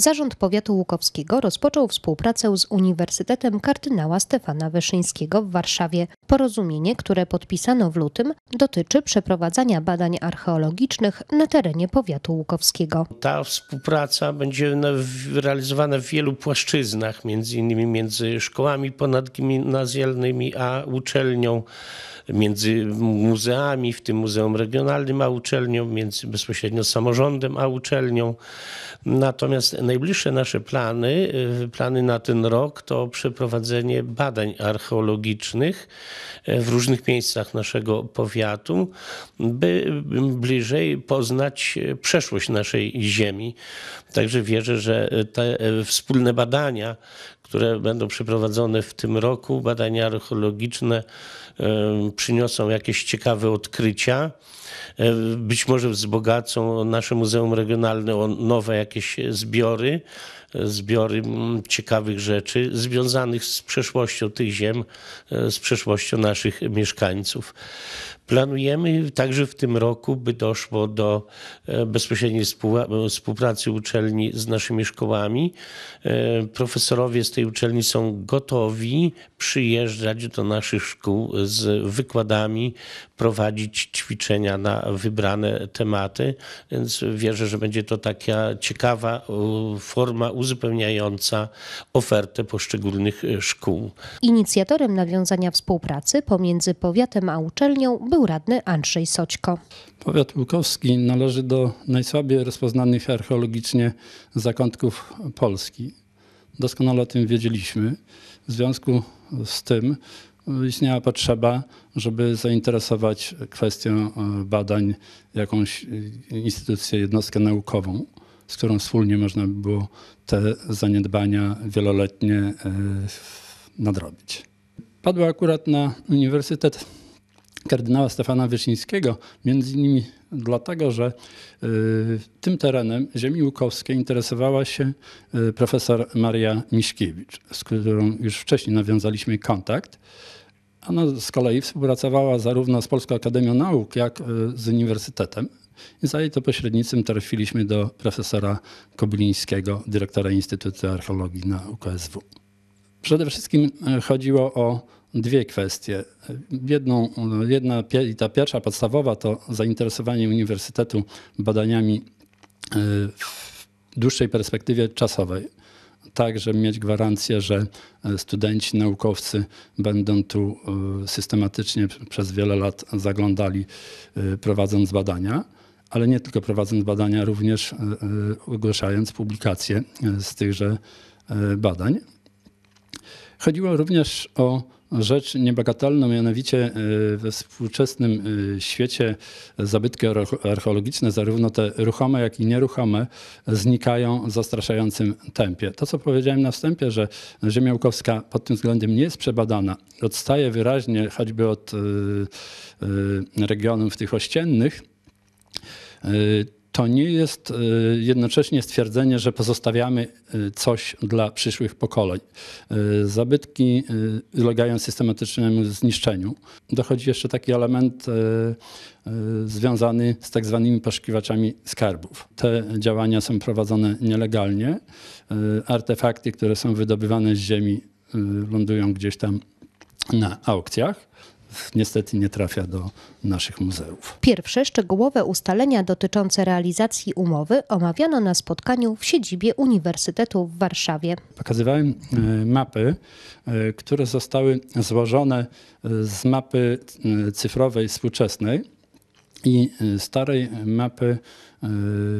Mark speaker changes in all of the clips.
Speaker 1: Zarząd Powiatu Łukowskiego rozpoczął współpracę z Uniwersytetem Kardynała Stefana Wyszyńskiego w Warszawie. Porozumienie, które podpisano w lutym, dotyczy przeprowadzania badań archeologicznych na terenie powiatu łukowskiego. Ta
Speaker 2: współpraca będzie realizowana w wielu płaszczyznach, między innymi między szkołami ponadgimnazjalnymi a uczelnią, między muzeami, w tym Muzeum Regionalnym a uczelnią, między bezpośrednio samorządem a uczelnią. Natomiast Najbliższe nasze plany, y, plany na ten rok to przeprowadzenie badań archeologicznych y, w różnych miejscach naszego powiatu, by y, bliżej poznać przeszłość naszej ziemi. Także wierzę, że te wspólne badania, które będą przeprowadzone w tym roku. Badania archeologiczne e, przyniosą jakieś ciekawe odkrycia. E, być może wzbogacą nasze muzeum regionalne o nowe jakieś zbiory, zbiory ciekawych rzeczy związanych z przeszłością tych ziem, e, z przeszłością naszych mieszkańców. Planujemy także w tym roku, by doszło do e, bezpośredniej współpracy uczelni z naszymi szkołami. E, profesorowie z tej uczelni są gotowi przyjeżdżać do naszych szkół z wykładami, prowadzić ćwiczenia na wybrane tematy, więc wierzę, że będzie to taka ciekawa forma uzupełniająca ofertę poszczególnych e, szkół.
Speaker 1: Inicjatorem nawiązania współpracy pomiędzy powiatem a uczelnią był radny Andrzej Soćko.
Speaker 3: Powiat łukowski należy do najsłabiej rozpoznanych archeologicznie zakątków Polski. Doskonale o tym wiedzieliśmy. W związku z tym e, istniała potrzeba, żeby zainteresować kwestią e, badań jakąś instytucję, jednostkę naukową z którą wspólnie można było te zaniedbania wieloletnie e, nadrobić. Padła akurat na Uniwersytet kardynała Stefana Wyszyńskiego, między innymi dlatego, że e, tym terenem ziemi łukowskiej interesowała się e, profesor Maria Miśkiewicz, z którą już wcześniej nawiązaliśmy kontakt. Ona z kolei współpracowała zarówno z Polską Akademią Nauk, jak z Uniwersytetem i za jej to pośrednictwem trafiliśmy do profesora Koblińskiego, dyrektora Instytutu Archeologii na UKSW. Przede wszystkim e, chodziło o dwie kwestie. Jedną, e, jedna, ta pierwsza podstawowa to zainteresowanie uniwersytetu badaniami e, w dłuższej perspektywie czasowej tak, żeby mieć gwarancję, że studenci, naukowcy będą tu systematycznie przez wiele lat zaglądali, prowadząc badania ale nie tylko prowadząc badania, również e, e, ogłaszając publikacje e, z tychże badań. Chodziło również o rzecz niebagatelną, mianowicie we współczesnym świecie zabytki archeologiczne, zarówno te ruchome, jak i nieruchome, znikają w zastraszającym tempie. To, co powiedziałem na wstępie, że Ziemia Łukowska pod tym względem nie jest przebadana, odstaje wyraźnie choćby od regionów tych ościennych, Y, to nie jest y, jednocześnie stwierdzenie, że pozostawiamy y, coś dla przyszłych pokoleń. Zabytki ulegają systematycznemu zniszczeniu. Dochodzi jeszcze taki element związany z tak zwanymi poszukiwaczami skarbów. Te działania są prowadzone nielegalnie. Artefakty, które są wydobywane z ziemi, lądują gdzieś tam na aukcjach niestety nie trafia do naszych muzeów.
Speaker 1: Pierwsze szczegółowe ustalenia dotyczące realizacji umowy omawiano na spotkaniu w siedzibie Uniwersytetu w Warszawie.
Speaker 3: Pokazywałem e, mapy, e, które zostały złożone e, z mapy cyfrowej współczesnej i starej mapy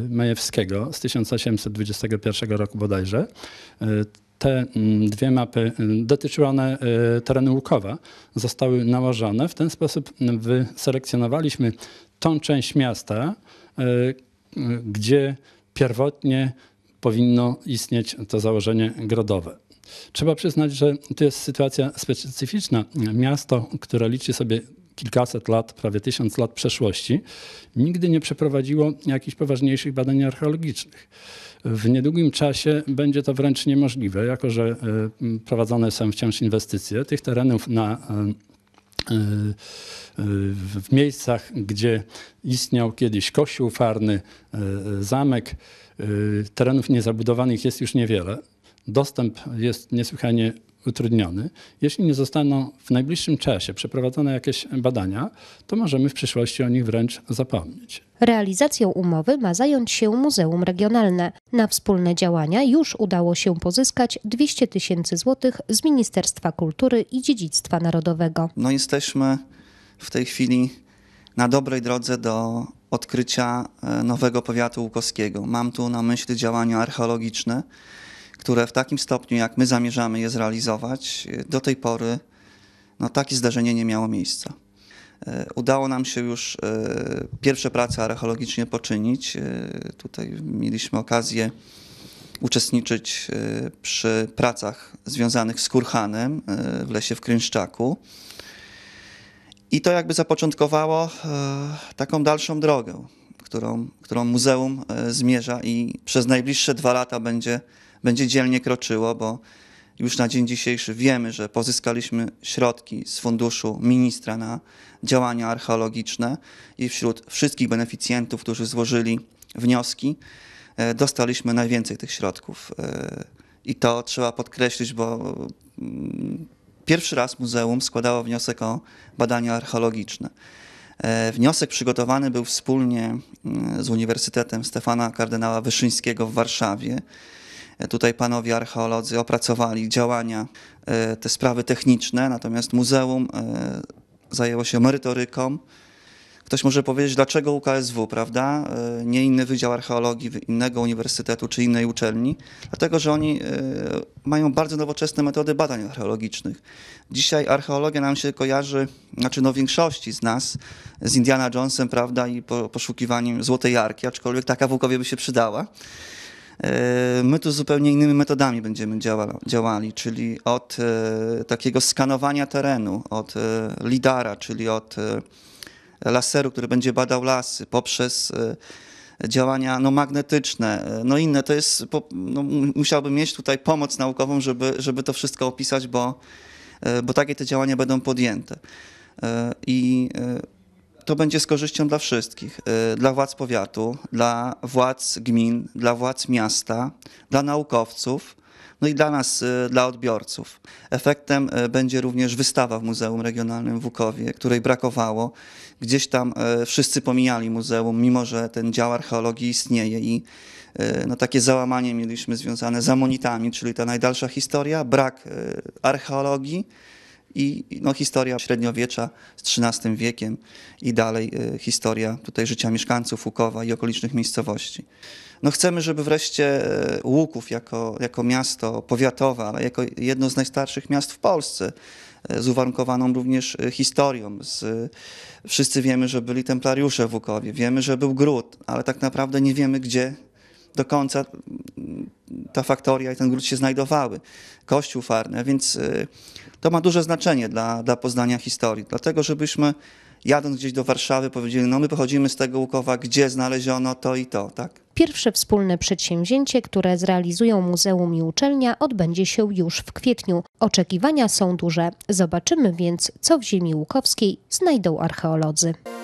Speaker 3: Majewskiego z 1821 roku bodajże. Te mm, dwie mapy, mm, dotyczyły one e, terenu Łukowa, zostały nałożone. W ten sposób wyselekcjonowaliśmy tą część miasta, e, gdzie pierwotnie powinno istnieć to założenie grodowe. Trzeba przyznać, że to jest sytuacja specyficzna. Miasto, które liczy sobie kilkaset lat, prawie tysiąc lat przeszłości, nigdy nie przeprowadziło jakichś poważniejszych badań archeologicznych. W niedługim czasie będzie to wręcz niemożliwe, jako że e, prowadzone są wciąż inwestycje. Tych terenów na e, e, w miejscach, gdzie istniał kiedyś kościół farny, zamek, terenów niezabudowanych jest już niewiele. Dostęp jest niesłychanie utrudniony. Jeśli nie zostaną w najbliższym czasie przeprowadzone jakieś badania, to możemy w przyszłości o nich wręcz zapomnieć.
Speaker 1: Realizacją umowy ma zająć się Muzeum Regionalne. Na wspólne działania już udało się pozyskać 200 tysięcy złotych z Ministerstwa Kultury i Dziedzictwa Narodowego.
Speaker 4: No jesteśmy w tej chwili na dobrej drodze do odkrycia e, nowego powiatu łukowskiego. Mam tu na myśli działania archeologiczne które w takim stopniu, jak my zamierzamy je zrealizować, do tej pory no, takie zdarzenie nie miało miejsca. E, udało nam się już e, pierwsze prace archeologicznie poczynić. E, tutaj mieliśmy okazję uczestniczyć przy pracach związanych z Kurhanem w lesie w Krynszczaku. I to jakby zapoczątkowało taką dalszą drogę, którą, którą muzeum zmierza i przez najbliższe dwa lata będzie będzie dzielnie kroczyło, bo już na dzień dzisiejszy wiemy, że pozyskaliśmy środki z funduszu ministra na działania archeologiczne i wśród wszystkich beneficjentów, którzy złożyli wnioski, e, dostaliśmy najwięcej tych środków. E, I to trzeba podkreślić, bo mm, pierwszy raz muzeum składało wniosek o badania archeologiczne. E, wniosek przygotowany był wspólnie mm, z Uniwersytetem Stefana Kardynała Wyszyńskiego w Warszawie Tutaj panowie archeolodzy opracowali działania, e, te sprawy techniczne, natomiast muzeum e, zajęło się merytoryką. Ktoś może powiedzieć, dlaczego UKSW, prawda? E, nie inny Wydział Archeologii innego uniwersytetu czy innej uczelni, dlatego że oni mają bardzo nowoczesne metody badań archeologicznych. Dzisiaj archeologia nam się kojarzy, znaczy no większości z nas, z Indiana Jonesem, prawda, i poszukiwaniem złotej jarki, aczkolwiek taka Wukowie by się przydała. E, my tu zupełnie innymi metodami będziemy działali, działali czyli od e, takiego skanowania terenu, od e, lidara, czyli od laseru, który będzie badał lasy, poprzez działania no, magnetyczne, no inne. To jest, no, musiałbym mieć tutaj pomoc naukową, żeby, żeby to wszystko opisać, bo, bo takie te działania będą podjęte. I to będzie z korzyścią dla wszystkich, y, dla władz powiatu, dla władz gmin, dla władz miasta, dla naukowców, no i dla nas, y, dla odbiorców. Efektem y, będzie również wystawa w Muzeum Regionalnym w Łukowie, której brakowało. Gdzieś tam wszyscy pomijali muzeum, mimo że ten dział archeologii istnieje i no, takie załamanie mieliśmy związane z amonitami, czyli ta najdalsza historia, brak archeologii, i no, historia średniowiecza z XIII wiekiem i dalej y, historia tutaj życia mieszkańców Łukowa i okolicznych miejscowości. No, chcemy, żeby wreszcie y, Łuków jako, jako miasto powiatowe, ale jako jedno z najstarszych miast w Polsce, y, z uwarunkowaną również historią. Z, wszyscy wiemy, że byli templariusze w Łukowie, wiemy, że był gród, ale tak naprawdę nie wiemy, gdzie do końca mm, ta faktoria i ten gród się znajdowały, kościół farne, więc y, to ma duże znaczenie dla, dla poznania historii, dlatego żebyśmy jadąc gdzieś do Warszawy powiedzieli, no my pochodzimy z tego Łukowa, gdzie znaleziono to i to, tak?
Speaker 1: Pierwsze wspólne przedsięwzięcie, które zrealizują muzeum i uczelnia, odbędzie się już w kwietniu. Oczekiwania są duże. Zobaczymy więc, co w ziemi łukowskiej znajdą archeolodzy.